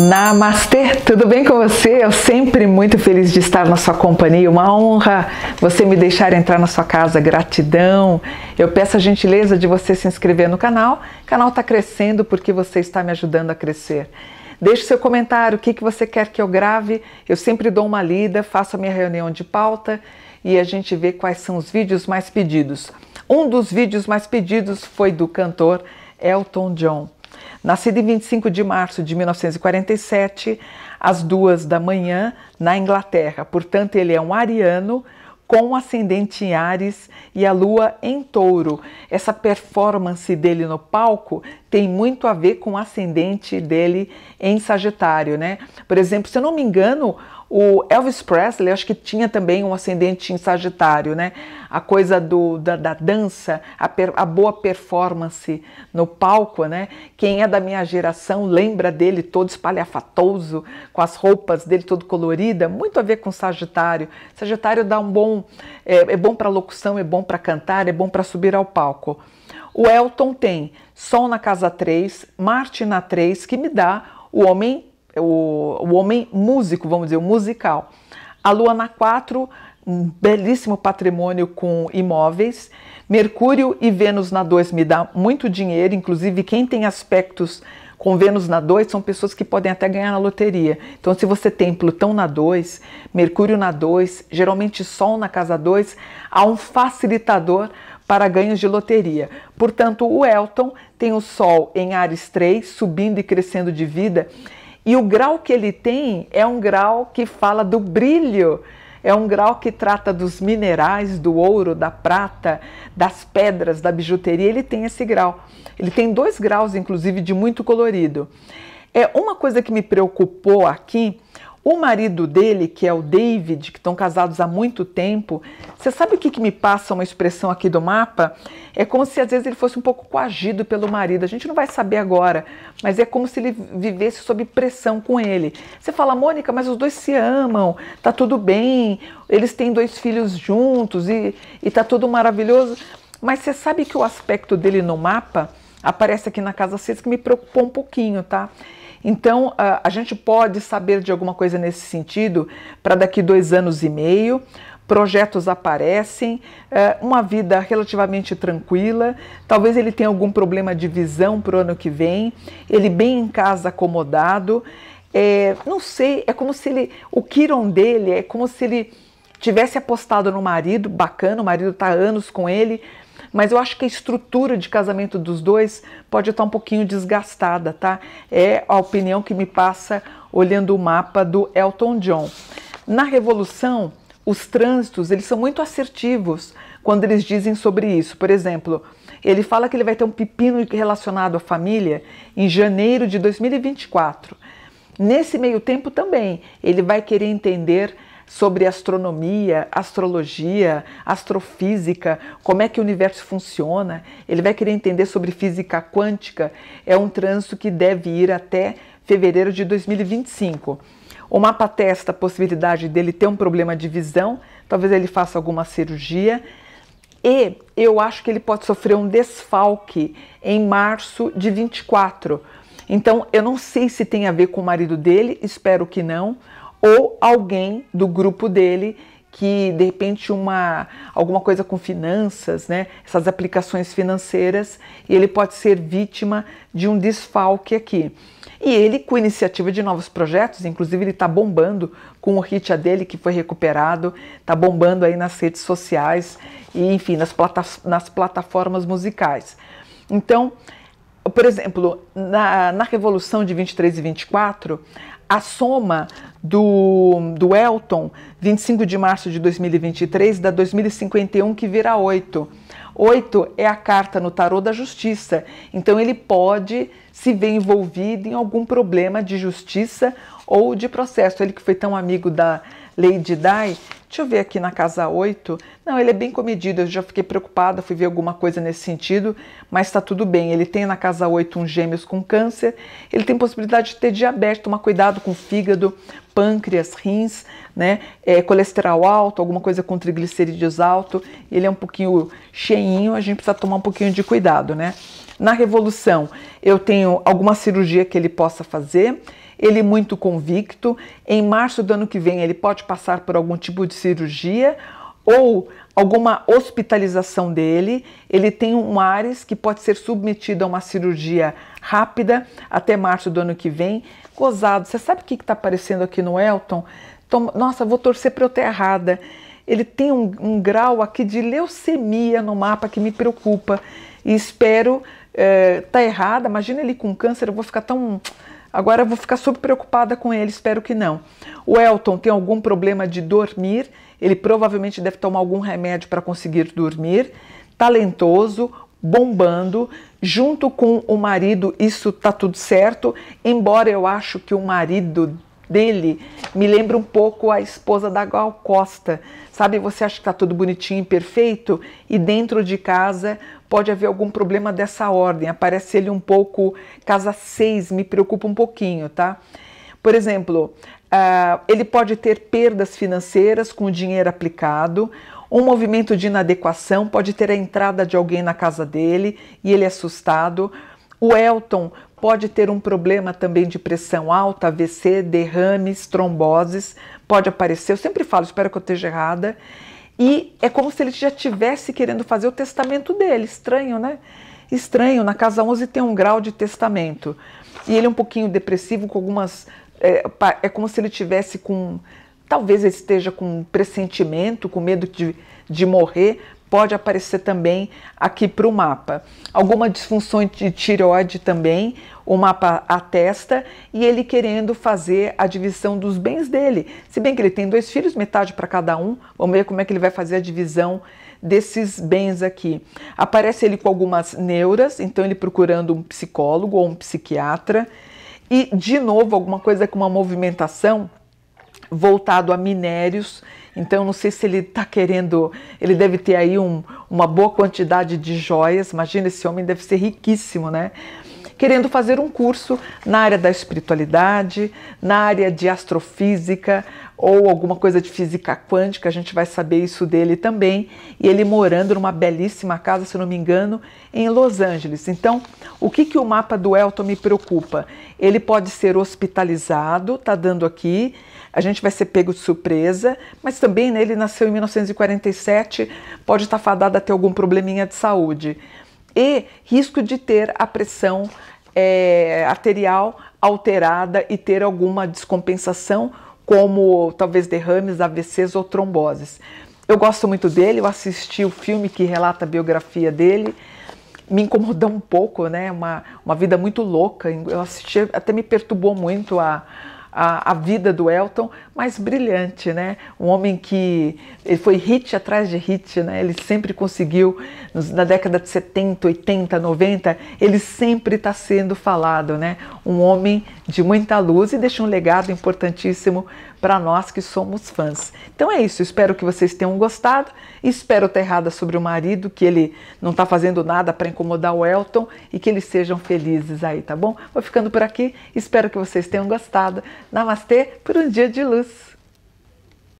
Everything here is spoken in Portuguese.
Namastê, tudo bem com você? Eu sempre muito feliz de estar na sua companhia, uma honra você me deixar entrar na sua casa, gratidão. Eu peço a gentileza de você se inscrever no canal, o canal está crescendo porque você está me ajudando a crescer. Deixe seu comentário, o que, que você quer que eu grave, eu sempre dou uma lida, faço a minha reunião de pauta e a gente vê quais são os vídeos mais pedidos. Um dos vídeos mais pedidos foi do cantor Elton John. Nascida em 25 de março de 1947, às duas da manhã, na Inglaterra. Portanto, ele é um ariano com ascendente em Ares e a lua em touro. Essa performance dele no palco tem muito a ver com o ascendente dele em Sagitário, né? Por exemplo, se eu não me engano, o Elvis Presley, acho que tinha também um ascendente em Sagitário, né? A coisa do, da, da dança, a, per, a, boa performance no palco, né? Quem é da minha geração lembra dele todo espalhafatoso, com as roupas dele todo colorida, muito a ver com Sagitário. Sagitário dá um bom, é, é bom para locução, é bom para cantar, é bom para subir ao palco. O Elton tem Sol na casa 3, Marte na 3, que me dá o homem o, o homem músico, vamos dizer, o musical. A Lua na 4, um belíssimo patrimônio com imóveis. Mercúrio e Vênus na 2 me dá muito dinheiro, inclusive quem tem aspectos com Vênus na 2 são pessoas que podem até ganhar na loteria. Então, se você tem Plutão na 2, Mercúrio na 2, geralmente Sol na casa 2, há um facilitador para ganhos de loteria. Portanto, o Elton tem o Sol em Ares 3, subindo e crescendo de vida, e o grau que ele tem é um grau que fala do brilho, é um grau que trata dos minerais, do ouro, da prata, das pedras, da bijuteria. Ele tem esse grau. Ele tem dois graus, inclusive, de muito colorido. É uma coisa que me preocupou aqui o marido dele, que é o David, que estão casados há muito tempo, você sabe o que, que me passa uma expressão aqui do mapa? É como se às vezes ele fosse um pouco coagido pelo marido. A gente não vai saber agora, mas é como se ele vivesse sob pressão com ele. Você fala, Mônica, mas os dois se amam, tá tudo bem, eles têm dois filhos juntos e, e tá tudo maravilhoso. Mas você sabe que o aspecto dele no mapa aparece aqui na casa 6 que me preocupou um pouquinho, tá? Então, ah, a, gente pode saber de alguma coisa nesse sentido para daqui dois anos e meio, projetos aparecem, é, uma vida relativamente tranquila. Talvez ele tenha algum problema de visão para o ano que vem, ele bem em casa, acomodado. É, não sei, é como se ele. O Kiron dele é como se ele tivesse apostado no marido, bacana, o marido está anos com ele, mas eu acho que a estrutura de casamento dos dois pode estar um pouquinho desgastada, tá? É a opinião que me passa olhando o mapa do Elton John. Na Revolução, os trânsitos, eles são muito assertivos quando eles dizem sobre isso. Por exemplo, ele fala que ele vai ter um pepino relacionado à família em janeiro de 2024. Nesse meio tempo também, ele vai querer entender sobre astronomia, astrologia, astrofísica, como é que o universo funciona. Ele vai querer entender sobre física quântica. É um trânsito que deve ir até fevereiro de 2025. O mapa testa a possibilidade dele ter um problema de visão, talvez ele faça alguma cirurgia. E eu acho que ele pode sofrer um desfalque em março de 24. Então, eu não sei se tem a ver com o marido dele, espero que não ou alguém do grupo dele que de repente uma alguma coisa com finanças, né? Essas aplicações financeiras e ele pode ser vítima de um desfalque aqui. E ele, com iniciativa de novos projetos, inclusive ele está bombando com o hit dele que foi recuperado, está bombando aí nas redes sociais e enfim nas, plata nas plataformas musicais. Então por exemplo, na, na Revolução de 23 e 24, a soma do, do Elton, 25 de março de 2023, dá 2051 que vira 8. 8 é a carta no tarô da justiça, então ele pode se ver envolvido em algum problema de justiça ou de processo. Ele que foi tão amigo da, Lady Dai, Deixa eu ver aqui na casa 8. Não, ele é bem comedido. Eu já fiquei preocupada, fui ver alguma coisa nesse sentido, mas está tudo bem. Ele tem na casa 8 um gêmeos com câncer. Ele tem possibilidade de ter diabetes, tomar cuidado com fígado, pâncreas, rins, né? É, colesterol alto, alguma coisa com triglicerídeos alto. Ele é um pouquinho cheinho, a gente precisa tomar um pouquinho de cuidado, né? Na revolução, eu tenho alguma cirurgia que ele possa fazer ele é muito convicto. Em março do ano que vem, ele pode passar por algum tipo de cirurgia ou alguma hospitalização dele. Ele tem um ARES que pode ser submetido a uma cirurgia rápida até março do ano que vem. Gozado, você sabe o que está aparecendo aqui no Elton? Tom, nossa, vou torcer para eu ter errada. Ele tem um, um, grau aqui de leucemia no mapa que me preocupa e espero. É, tá errada, imagina ele com câncer, eu vou ficar tão Agora vou ficar super preocupada com ele, espero que não. O Elton tem algum problema de dormir, ele provavelmente deve tomar algum remédio para conseguir dormir. Talentoso, bombando, junto com o marido, isso tá tudo certo, embora eu acho que o marido dele me lembra um pouco a esposa da Gal Costa. Sabe, você acha que está tudo bonitinho e perfeito e dentro de casa pode haver algum problema dessa ordem. Aparece ele um pouco casa 6, me preocupa um pouquinho, tá? Por exemplo, uh, ele pode ter perdas financeiras com o dinheiro aplicado, um movimento de inadequação, pode ter a entrada de alguém na casa dele e ele é assustado. O Elton pode ter um problema também de pressão alta, AVC, derrames, tromboses, pode aparecer. Eu sempre falo, espero que eu esteja errada. E é como se ele já tivesse querendo fazer o testamento dele. Estranho, né? Estranho. Na casa 11 tem um grau de testamento. E ele é um pouquinho depressivo, com algumas. É, é como se ele tivesse com. Talvez ele esteja com um pressentimento, com medo de, de morrer, pode aparecer também aqui para o mapa. Alguma disfunção de tireoide também, o mapa atesta, e ele querendo fazer a divisão dos bens dele. Se bem que ele tem dois filhos, metade para cada um, vamos ver como é que ele vai fazer a divisão desses bens aqui. Aparece ele com algumas neuras, então ele procurando um psicólogo ou um psiquiatra, e de novo alguma coisa com uma movimentação voltado a minérios então, não sei se ele está querendo. Ele deve ter aí um, uma boa quantidade de joias. Imagina, esse homem deve ser riquíssimo, né? querendo fazer um curso na área da espiritualidade, na área de astrofísica ou alguma coisa de física quântica, a gente vai saber isso dele também. E ele morando numa belíssima casa, se não me engano, em Los Angeles. Então, o que, que o mapa do Elton me preocupa? Ele pode ser hospitalizado, tá dando aqui, a gente vai ser pego de surpresa, mas também né, ele nasceu em 1947, pode estar fadado a ter algum probleminha de saúde e risco de ter a pressão é, arterial alterada e ter alguma descompensação, como talvez derrames, AVCs ou tromboses. Eu gosto muito dele, eu assisti o filme que relata a biografia dele, me incomodou um pouco, né? Uma, uma vida muito louca. Eu assisti, até me perturbou muito a, a, a, vida do Elton, mas brilhante, né? Um homem que ele foi hit atrás de hit, né? Ele sempre conseguiu, na década de 70, 80, 90, ele sempre está sendo falado, né? Um homem de muita luz e deixa um legado importantíssimo para nós que somos fãs. Então é isso, espero que vocês tenham gostado. Espero ter errada sobre o marido, que ele não está fazendo nada para incomodar o Elton e que eles sejam felizes aí, tá bom? Vou ficando por aqui, espero que vocês tenham gostado. Namastê por um dia de luz.